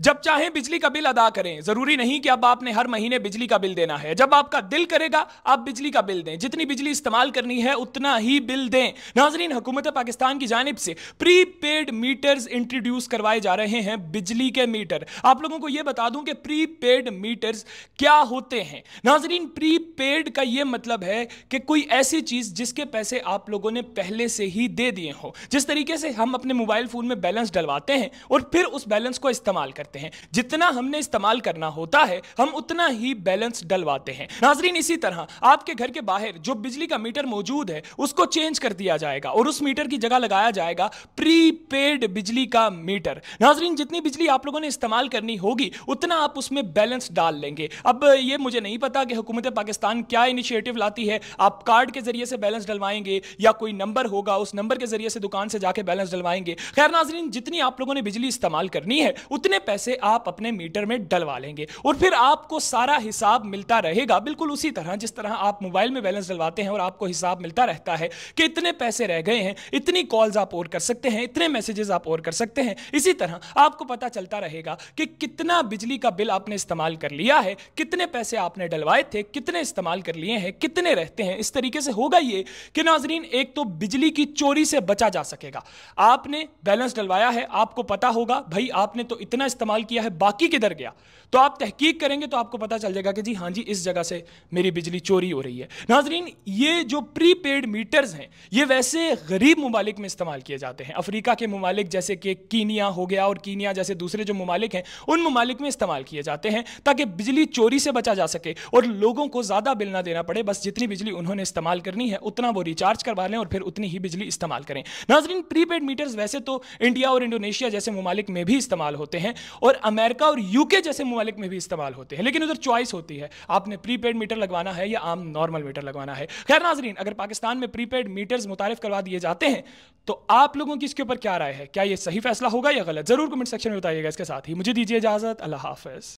जब चाहे बिजली का बिल अदा करें जरूरी नहीं कि अब आपने हर महीने बिजली का बिल देना है जब आपका दिल करेगा आप बिजली का बिल दें जितनी बिजली इस्तेमाल करनी है उतना ही बिल दें नाजरीन हुकूमत पाकिस्तान की जानब से प्री पेड मीटर्स इंट्रोड्यूस करवाए जा रहे हैं बिजली के मीटर आप लोगों को यह बता दूं कि प्री पेड मीटर्स क्या होते हैं नाजरीन प्री पेड का यह मतलब है कि कोई ऐसी चीज जिसके पैसे आप लोगों ने पहले से ही दे दिए हों जिस तरीके से हम अपने मोबाइल फोन में बैलेंस डलवाते हैं और फिर उस बैलेंस को इस्तेमाल करते हैं जितना हमने इस्तेमाल करना होता है हम उतना ही बैलेंस डलवाते हैं नाजरीन इसी तरह आपके घर के बाहर जो बिजली का मीटर मौजूद है उसको चेंज कर दिया जाएगा और उस मीटर की जगह लगाया जाएगा प्रीपेड बिजली का मीटर नाजरीन जितनी बिजली आप लोगों ने इस्तेमाल करनी होगी उतना आप उसमें बैलेंस डाल लेंगे अब ये मुझे नहीं पता कि हुकूमत पाकिस्तान क्या इनिशिएटिव लाती है आप कार्ड के जरिए से बैलेंस डलवाएंगे या कोई नंबर होगा उस नंबर के जरिए से दुकान से जाके बैलेंस डलवाएंगे खैर नाजरीन जितनी आप लोगों ने बिजली इस्तेमाल करनी है उतने पैसे आप अपने मीटर में डलवा लेंगे और फिर आपको सारा हिसाब मिलता रहेगा बिल्कुल उसी तरह जिस तरह आप मोबाइल में बैलेंस डलवाते हैं और आपको हिसाब मिलता रहता है कि इतने पैसे रह गए हैं इतनी कॉल्स आप और कर सकते हैं इतने मैसेजेस आप और कर सकते हैं इसी तरह आपको पता चलता रहेगा कि कितना बिजली का बिल आपने इस्तेमाल कर लिया है कितने पैसे आपने डलवाए थे कितने इस्तेमाल कर लिए हैं कितने रहते हैं इस तरीके से होगा ये कि नाजरीन एक तो बिजली की चोरी से बचा जा सकेगा आपने बैलेंस डलवाया है आपको पता होगा भाई आपने तो इतना इस्तेमाल किया है बाकी किधर गया तो आप तहकीक करेंगे तो आपको पता चल जाएगा कि जी हाँ जी इस जगह से मेरी बिजली चोरी हो रही है नाजरीन ये जो प्री पेड मीटर्स हैं ये वैसे गरीब ममालिक में इस्तेमाल किए जाते हैं अफ्रीका के ममालिक जैसे कि कीनिया हो गया और कीनिया जैसे दूसरे जो ममालिक हैं उन ममालिक में इस्तेमाल किए जाते हैं ताकि बिजली चोरी से बचा जा सके और लोगों को ज़्यादा बिल ना देना पड़े बस जितनी बिजली उन्होंने इस्तेमाल करनी है उतना वो रिचार्ज करवा लें और फिर उतनी ही बिजली इस्तेमाल करें नाजरीन प्रीपेड मीटर्स वैसे तो इंडिया और इंडोनेशिया जैसे ममालिक में भी इस्तेमाल होते हैं और अमेरिका और यूके जैसे ममालिक में भी इस्तेमाल होते हैं लेकिन उधर चॉइस होती है आपने प्रीपेड मीटर लगवाना है या आम नॉर्मल मीटर लगवाना है खैर नाजरीन अगर पाकिस्तान में प्रीपेड मीटर्स मुतारफ करवा दिए जाते हैं तो आप लोगों की इसके ऊपर क्या राय है क्या ये सही फैसला होगा या गलत जरूर कमेंट सेक्शन में बताइएगा इसके साथ ही मुझे दीजिए इजाज़त अल्लाह हाफिज़